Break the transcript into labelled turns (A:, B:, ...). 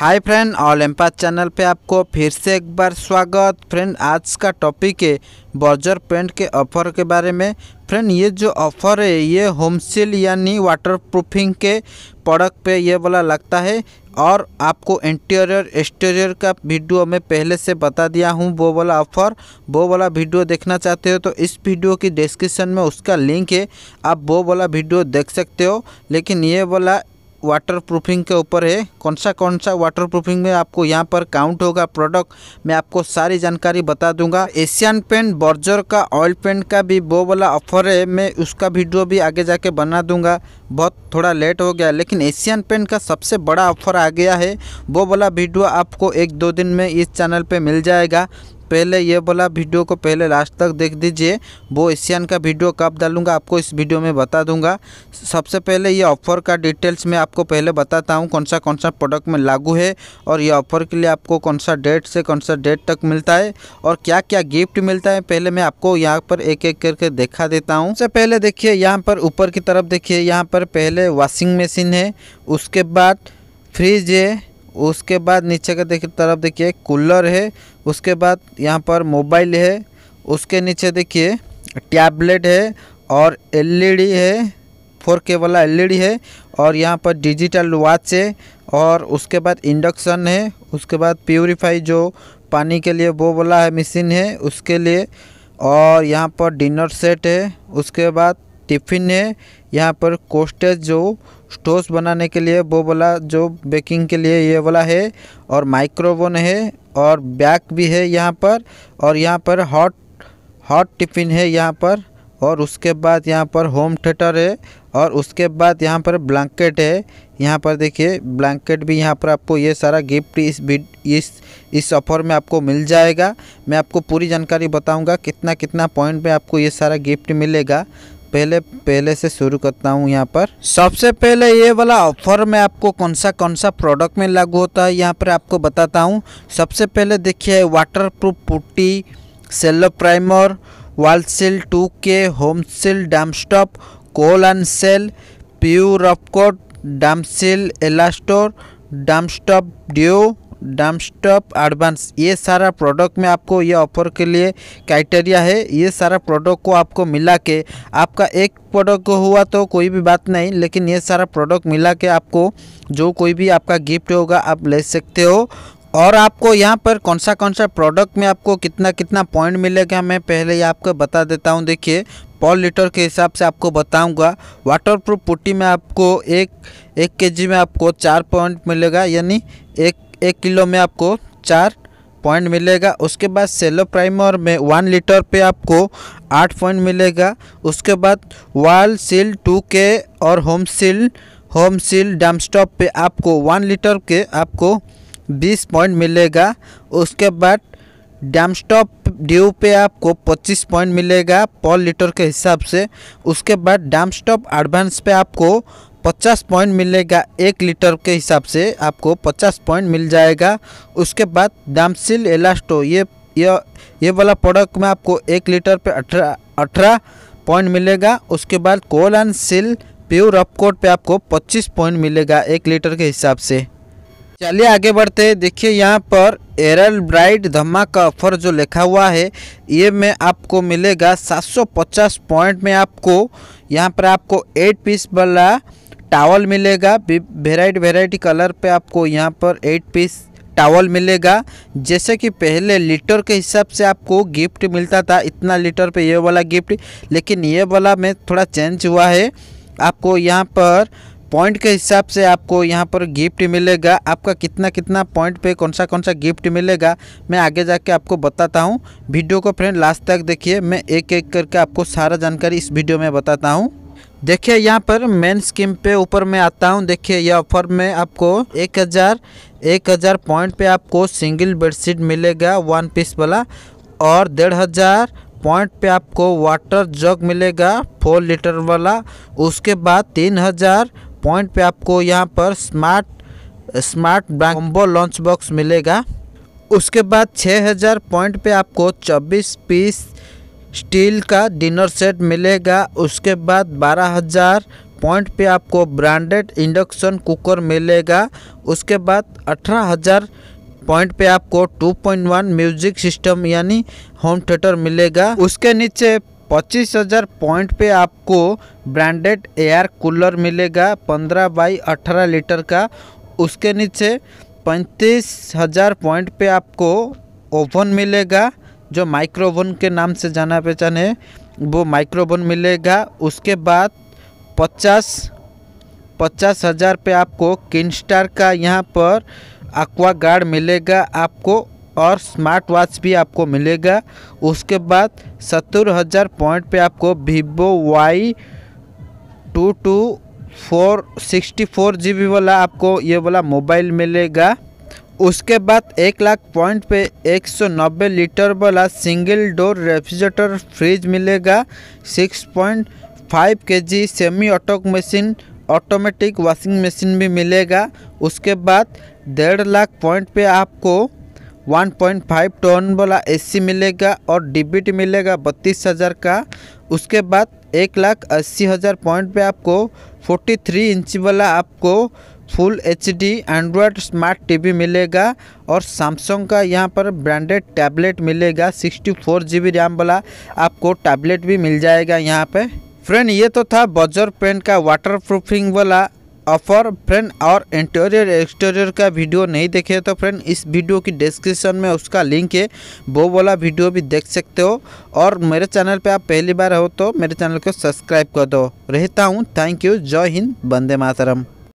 A: हाय friend all एम्पा channel पे आपको फिर से एक बार स्वागत फ्रेंड आज का टॉपिक है बर्जर पेंट के ऑफ़र के बारे में फ्रेंड ये जो ऑफ़र है ये होम सेल यानी वाटर प्रूफिंग के प्रोडक्ट पे ये वाला लगता है और आपको इंटीरियर एक्सटीरियर का वीडियो मैं पहले से बता दिया हूँ वो वाला ऑफ़र वो वाला वीडियो देखना चाहते हो तो इस वीडियो की डिस्क्रिप्शन में उसका लिंक है आप वो वाला वीडियो देख सकते हो लेकिन ये वाला वाटर प्रूफिंग के ऊपर है कौन सा कौन सा वाटर प्रूफिंग में आपको यहाँ पर काउंट होगा प्रोडक्ट मैं आपको सारी जानकारी बता दूंगा एशियन पेंट बर्जर का ऑयल पेंट का भी वो वाला ऑफर है मैं उसका वीडियो भी आगे जाके बना दूंगा बहुत थोड़ा लेट हो गया लेकिन एशियन पेंट का सबसे बड़ा ऑफर आ गया है वो वाला वीडियो आपको एक दो दिन में इस चैनल पर मिल जाएगा पहले ये बोला वीडियो को पहले लास्ट तक देख दीजिए वो एशियन का वीडियो कब डालूंगा आपको इस वीडियो में बता दूंगा सबसे पहले ये ऑफ़र का डिटेल्स मैं आपको पहले बताता हूँ कौन सा कौन सा प्रोडक्ट में लागू है और ये ऑफ़र के लिए आपको कौन सा डेट से कौन सा डेट तक मिलता है और क्या क्या गिफ्ट मिलता है पहले मैं आपको यहाँ पर एक एक करके देखा देता हूँ सबसे पहले देखिए यहाँ पर ऊपर की तरफ देखिए यहाँ पर पहले वॉशिंग मशीन है उसके बाद फ्रिज है उसके बाद नीचे का देखिए तरफ देखिए कूलर है उसके बाद यहाँ पर मोबाइल है उसके नीचे देखिए टैबलेट है और एलईडी है फोर के वाला एलईडी है और यहाँ पर डिजिटल वॉच है और उसके बाद इंडक्शन है उसके बाद प्योरीफाई जो पानी के लिए वो वाला है मशीन है उसके लिए और यहाँ पर डिनर सेट है उसके बाद टिफिन है यहाँ पर कोस्टेज जो स्टोव बनाने के लिए वो वाला जो बेकिंग के लिए ये वाला है और माइक्रोवन है और बैक भी है यहाँ पर और यहाँ पर हॉट हॉट टिफिन है यहाँ पर और उसके बाद यहाँ पर होम थिएटर है और उसके बाद यहाँ पर ब्लैंकेट है यहाँ पर देखिए ब्लैंकेट भी यहाँ पर आपको ये सारा गिफ्ट इस इस इस ऑफर में आपको मिल जाएगा मैं आपको पूरी जानकारी बताऊंगा कितना कितना पॉइंट में आपको ये सारा गिफ्ट मिलेगा पहले पहले से शुरू करता हूँ यहाँ पर सबसे पहले ये वाला ऑफर में आपको कौन सा कौन सा प्रोडक्ट में लागू होता है यहाँ पर आपको बताता हूँ सबसे पहले देखिए वाटर प्रूफ पुट्टी सेलो प्राइमर वाल सेल टू के home seal damp stop coat and seal pure rough coat damp seal elastor damp stop dew damp stop advance ये सारा प्रोडक्ट में आपको ये ऑफर के लिए क्राइटेरिया है ये सारा प्रोडक्ट को आपको मिला के आपका एक प्रोडक्ट हुआ तो कोई भी बात नहीं लेकिन ये सारा प्रोडक्ट मिला के आपको जो कोई भी आपका गिफ्ट होगा आप ले सकते हो और आपको यहाँ पर कौन सा कौन सा प्रोडक्ट में आपको कितना कितना पॉइंट मिलेगा मैं पहले ही आपको बता देता हूँ देखिए पर लीटर के हिसाब से आपको बताऊंगा वाटरप्रूफ पुट्टी में आपको एक एक केजी में आपको चार पॉइंट मिलेगा यानी एक एक किलो में आपको चार पॉइंट मिलेगा उसके बाद सेलो प्राइमर में वन लीटर पे आपको आठ पॉइंट मिलेगा उसके बाद वाल सील टू के और home seal home seal damp stop पे आपको वन लीटर के आपको बीस पॉइंट मिलेगा उसके बाद डैमस्टॉप ड्यू पे आपको 25 पॉइंट मिलेगा पर लीटर के हिसाब से उसके बाद डैमस्टॉप एडवांस पे आपको 50 पॉइंट मिलेगा एक लीटर के हिसाब से आपको 50 पॉइंट मिल जाएगा उसके बाद दामसिल एलास्टो ये ये ये वाला प्रोडक्ट में आपको एक लीटर पे अठारह अठारह पॉइंट मिलेगा उसके बाद कोल एंड सिल प्योर अपकोट पे आपको 25 पॉइंट मिलेगा एक लीटर के हिसाब से चलिए आगे बढ़ते हैं देखिए यहाँ पर एरल ब्राइट धमा का ऑफर जो लिखा हुआ है ये में आपको मिलेगा 750 पॉइंट में आपको यहाँ पर आपको 8 पीस वाला टावल मिलेगा वेराइटी वेराइटी कलर पे आपको यहाँ पर 8 पीस टावल मिलेगा जैसे कि पहले लीटर के हिसाब से आपको गिफ्ट मिलता था इतना लीटर पे ये वाला गिफ्ट लेकिन ये वाला में थोड़ा चेंज हुआ है आपको यहाँ पर पॉइंट के हिसाब से आपको यहाँ पर गिफ्ट मिलेगा आपका कितना कितना पॉइंट पे कौन सा कौन सा गिफ्ट मिलेगा मैं आगे जाके आपको बताता हूँ वीडियो को फ्रेंड लास्ट तक देखिए मैं एक एक करके आपको सारा जानकारी इस वीडियो में बताता हूँ देखिए यहाँ पर मेन स्कीम पे ऊपर मैं आता हूँ देखिए यह ऑफर में आपको एक हज़ार एक हज़ार पॉइंट पे आपको सिंगल बेडशीट मिलेगा वन पीस वाला और डेढ़ हज़ार पॉइंट पे आपको वाटर जग मिलेगा फोर लीटर वाला उसके बाद तीन हज़ार पॉइंट पे आपको यहाँ पर smart smart combo lunch box मिलेगा उसके बाद 6000 पॉइंट पे आपको 24 पीस स्टील का डिनर सेट मिलेगा उसके बाद 12000 पॉइंट पे आपको ब्रांडेड इंडक्शन कुकर मिलेगा उसके बाद 18000 पॉइंट पे आपको 2.1 म्यूजिक सिस्टम यानी होम थिएटर मिलेगा उसके नीचे पच्चीस हज़ार पॉइंट पे आपको ब्रांडेड एयर कूलर मिलेगा पंद्रह बाई अठारह लीटर का उसके नीचे पैंतीस हज़ार पॉइंट पे आपको ओवन मिलेगा जो माइक्रो ओवन के नाम से जाना पहचान है वो माइक्रो ओवन मिलेगा उसके बाद पचास पचास हज़ार पे आपको किन स्टार का यहाँ पर अक्वा गार्ड मिलेगा आपको और स्मार्ट वॉच भी आपको मिलेगा उसके बाद सत्तर हज़ार पॉइंट पे आपको Vivo Y two two four sixty four G B वाला आपको ये वाला मोबाइल मिलेगा उसके बाद एक लाख पॉइंट पे नब्बे लीटर वाला सिंगल डोर रेफ्रिजरेटर फ्रिज मिलेगा six point five K G semi ऑटोक मशीन ऑटोमेटिक वॉशिंग मशीन भी मिलेगा उसके बाद डेढ़ लाख पॉइंट पे आपको 1.5 टन वाला एसी मिलेगा और डिबिट मिलेगा बत्तीस हज़ार का उसके बाद एक लाख अस्सी हज़ार पॉइंट पे आपको 43 इंच वाला आपको full H D Android smart TV मिलेगा और सैमसंग का यहाँ पर ब्रांडेड टैबलेट मिलेगा 64 जीबी रैम वाला आपको टैबलेट भी मिल जाएगा यहाँ पे फ्रेंड ये तो था बजर पेंट का वाटर प्रूफिंग वाला अपर फ्रेंड और इंटीरियर एक्सटीरियर का वीडियो नहीं देखे तो फ्रेंड इस वीडियो की डिस्क्रिप्शन में उसका लिंक है वो वाला वीडियो भी देख सकते हो और मेरे चैनल पे आप पहली बार हो तो मेरे चैनल को सब्सक्राइब कर दो रहता हूँ थैंक यू जय हिंद वंदे मातरम